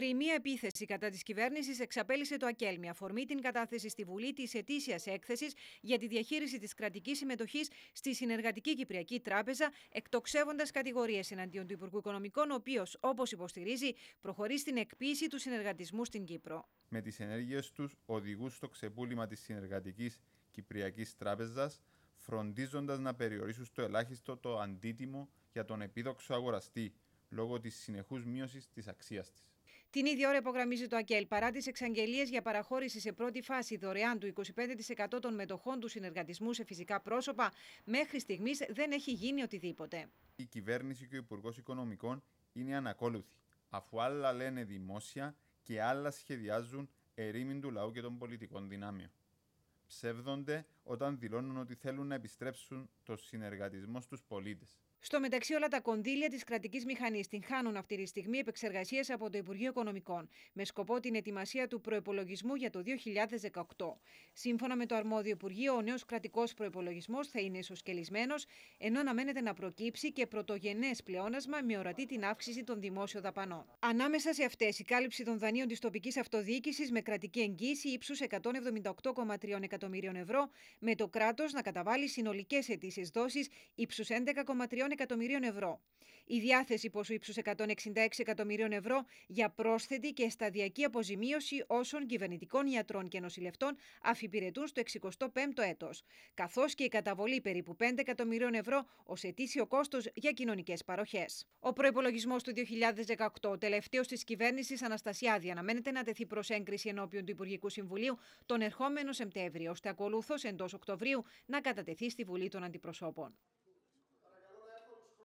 Δρυμία επίθεση κατά της κυβέρνησης εξαπέλυσε το ΑΚΕΛ αφορμή την κατάθεση στη Βουλή της ετήσιας έκθεσης για τη διαχείριση της κρατικής συμμετοχής στη Συνεργατική Κυπριακή Τράπεζα, εκτοξεύοντας κατηγορίες εναντίον του Υπουργού Οικονομικών, ο οποίος, όπως υποστηρίζει, προχωρεί στην εκποίηση του συνεργατισμού στην Κύπρο. Με τις ενέργειες τους οδηγούς στο ξεπούλημα της Συνεργατικής Κυπριακής Τράπεζας, φροντίζοντας να περιορίσουν στο ελάχιστο το αντίτιμο για τον επίδοξο αγοραστή λόγω της συνεχούς μείωσης της αξίας της. Την ίδια ώρα υπογραμμίζει το ΑΚΕΛ, παρά τις εξαγγελίες για παραχώρηση σε πρώτη φάση δωρεάν του 25% των μετοχών του συνεργατισμού σε φυσικά πρόσωπα, μέχρι στιγμής δεν έχει γίνει οτιδήποτε. Η κυβέρνηση και ο Υπουργός Οικονομικών είναι ανακόλουθοι, αφού άλλα λένε δημόσια και άλλα σχεδιάζουν ερήμην του λαού και των πολιτικών δυνάμεων. Ψεύδονται όταν δηλώνουν ότι θέλουν να επιστρέψουν το συνεργατισμό στους πολίτες. Στο μεταξύ, όλα τα κονδύλια της κρατικής μηχανής την χάνουν αυτή τη στιγμή επεξεργασίε από το Υπουργείο Οικονομικών, με σκοπό την ετοιμασία του προεπολογισμού για το 2018. Σύμφωνα με το αρμόδιο Υπουργείο, ο νέος κρατικός προπολογισμό θα είναι ισοσκελισμένος, ενώ αναμένεται να προκύψει και πρωτογενές πλεόνασμα με ορατή την αύξηση των δημόσιων δαπανών. Ανάμεσα σε αυτές, η κάλυψη των δανείων της τοπικής αυτοδιοίκησης με κρατική εγγύηση ύψους 178,3 εκατομμυρίων ευρώ, με το κράτος να καταβάλει συνολικές αιτήσεις δόσεις ύψου 11,3 εκατομμυρίων ευρώ. Η διάθεση ποσού ύψους 166 εκατομμυρίων ευρώ για πρόσθετη και σταδιακή αποζημίωση όσων κυβερνητικών ιατρών και νοσηλευτών αφιπηρετούν στο 65ο έτος, καθώς και η καταβολή περίπου 5 εκατομμυρίων ευρώ ως ετήσιο κόστος για κοινωνικές παροχές. Ο προπολογισμό του 2018, ο τελευταίος της κυβέρνησης Αναστασιάδη, αναμένεται να τεθεί προς έγκριση ενώπιον του Υπουργικού Συμβουλίου τον ερχόμενο Σεπτέμβριο, ώστε ακολούθως εντός Οκτωβρίου να κατατεθεί στη Βουλή των Αντιπροσώπων.